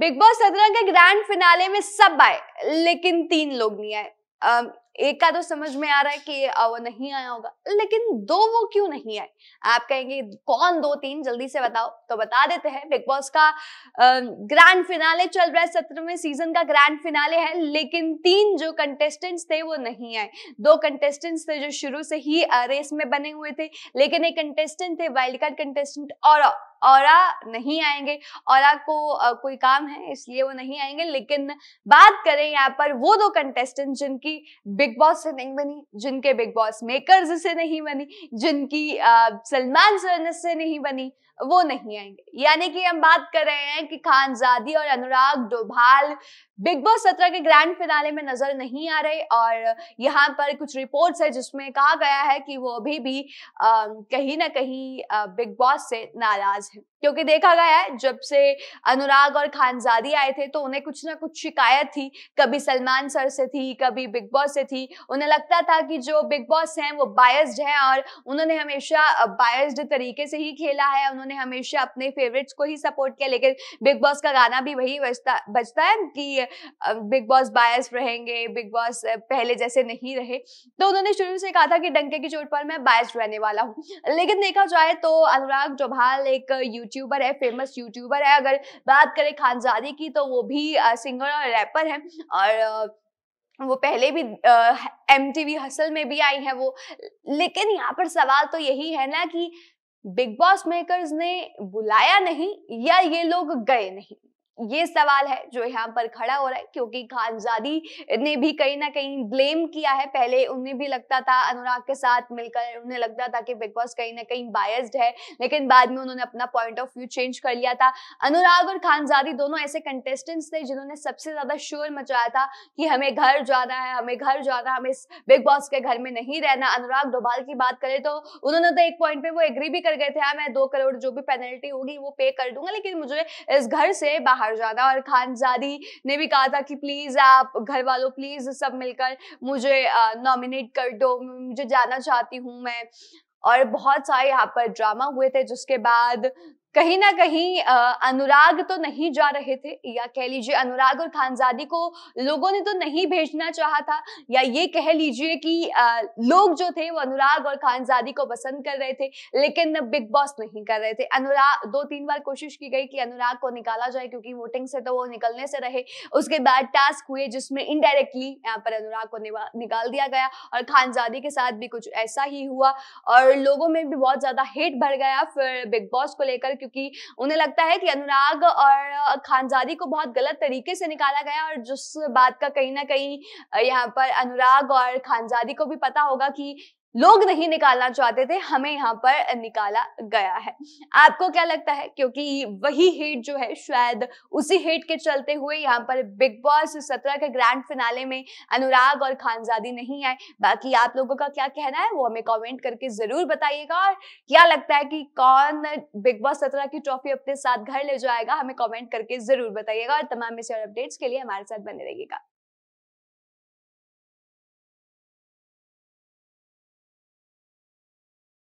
big boss सत्रह के grand finale में सब आए लेकिन तीन लोग नहीं आए एक का तो समझ में आ रहा है कि वो नहीं आया होगा लेकिन दो वो क्यों नहीं आए आप कहेंगे कौन दो तीन जल्दी से बताओ तो बता देते हैं बिग बॉस का ग्रैंड फिनाले चल रहा है सत्र में सीजन का ग्रैंड फिनाले है लेकिन तीन जो कंटेस्टेंट्स थे वो नहीं आए दो कंटेस्टेंट्स थे जो शुरू से ही रेस में बने हुए थे लेकिन एक कंटेस्टेंट थे वाइल्ड कार्ड कंटेस्टेंट और और नहीं आएंगे और को आ, कोई काम है इसलिए वो नहीं आएंगे लेकिन बात करें यहाँ पर वो दो कंटेस्टेंट जिनकी बिग बॉस से नहीं बनी जिनके बिग बॉस मेकर्स से नहीं बनी जिनकी सलमान सर से नहीं बनी वो नहीं आएंगे यानी कि हम बात कर रहे हैं कि खानजादी और अनुराग डोभाल बिग बॉस सत्रह के ग्रैंड फिनाले में नजर नहीं आ रहे और यहाँ पर कुछ रिपोर्ट्स है जिसमें कहा गया है कि वो अभी भी आ, कहीं ना कहीं बिग बॉस से नाराज है क्योंकि देखा गया है जब से अनुराग और खानजादी आए थे तो उन्हें कुछ ना कुछ शिकायत थी कभी सलमान सर से थी कभी बिग बॉस से थी उन्हें लगता था कि जो बिग बॉस हैं वो बायस्ड हैं और उन्होंने हमेशा बायस्ड तरीके से ही खेला है उन्होंने हमेशा अपने फेवरेट्स को ही सपोर्ट किया लेकिन बिग बॉस का गाना भी वही बजता बजता है कि बिग बॉस बायस रहेंगे बिग बॉस पहले जैसे नहीं रहे तो उन्होंने शुरू से कहा था कि डंके की चोट पर मैं बायस रहने वाला हूँ लेकिन देखा जाए तो अनुराग जोभाल एक यूट्यूबर है फेमस यूट्यूबर है अगर बात करें खानजादी की तो वो भी सिंगर और रैपर है और वो पहले भी एम टी वी हसल में भी आई है वो लेकिन यहाँ पर सवाल तो यही है ना कि बिग बॉस मेकर्स ने बुलाया नहीं या ये लोग गए नहीं ये सवाल है जो यहाँ पर खड़ा हो रहा है क्योंकि खानजादी ने भी कहीं ना कहीं ब्लेम किया है पहले उन्हें भी लगता था अनुराग के साथ मिलकर उन्हें लगता था कि बिग बॉस कहीं ना कहीं बायस्ड है लेकिन बाद में उन्होंने अपना पॉइंट ऑफ व्यू चेंज कर लिया था अनुराग और खानजादी दोनों ऐसे कंटेस्टेंट्स थे जिन्होंने सबसे ज्यादा शोर मचाया था कि हमें घर जाना है हमें घर जाना हमें बिग बॉस के घर में नहीं रहना अनुराग डोभाल की बात करें तो उन्होंने तो एक पॉइंट पे वो एग्री भी कर गए थे हाँ, मैं दो करोड़ जो भी पेनल्टी होगी वो पे कर दूंगा लेकिन मुझे इस घर से बाहर बाहर जाना और खानजादी ने भी कहा था कि प्लीज़ आप घर वालों प्लीज़ सब मिलकर मुझे नॉमिनेट कर दो मुझे जाना चाहती हूँ मैं और बहुत सारे यहाँ पर ड्रामा हुए थे जिसके बाद कहीं ना कहीं अनुराग तो नहीं जा रहे थे या कह लीजिए अनुराग और खानजादी को लोगों ने तो नहीं भेजना चाहा था या ये कह लीजिए कि लोग जो थे वो अनुराग और खानजादी को पसंद कर रहे थे लेकिन बिग बॉस नहीं कर रहे थे अनुराग दो तीन बार कोशिश की गई कि अनुराग को निकाला जाए क्योंकि वोटिंग से तो वो निकलने से रहे उसके बाद टास्क हुए जिसमें इनडायरेक्टली यहाँ पर अनुराग को निकाल दिया गया और खानजादी के साथ भी कुछ ऐसा ही हुआ और लोगों में भी बहुत ज्यादा हेट भर गया फिर बिग बॉस को लेकर क्योंकि उन्हें लगता है कि अनुराग और खानजादी को बहुत गलत तरीके से निकाला गया और जिस बात का कहीं ना कहीं यहाँ पर अनुराग और खानजादी को भी पता होगा कि लोग नहीं निकालना चाहते थे हमें यहाँ पर निकाला गया है आपको क्या लगता है क्योंकि वही हिट जो है शायद उसी हिट के चलते हुए यहाँ पर बिग बॉस सत्रह के ग्रैंड फिनाले में अनुराग और खानजादी नहीं आए बाकी आप लोगों का क्या कहना है वो हमें कमेंट करके जरूर बताइएगा और क्या लगता है कि कौन बिग बॉस सत्रह की ट्रॉफी अपने साथ घर ले जाएगा हमें कॉमेंट करके जरूर बताइएगा और तमाम इसे और अपडेट्स के लिए हमारे साथ बने रहिएगा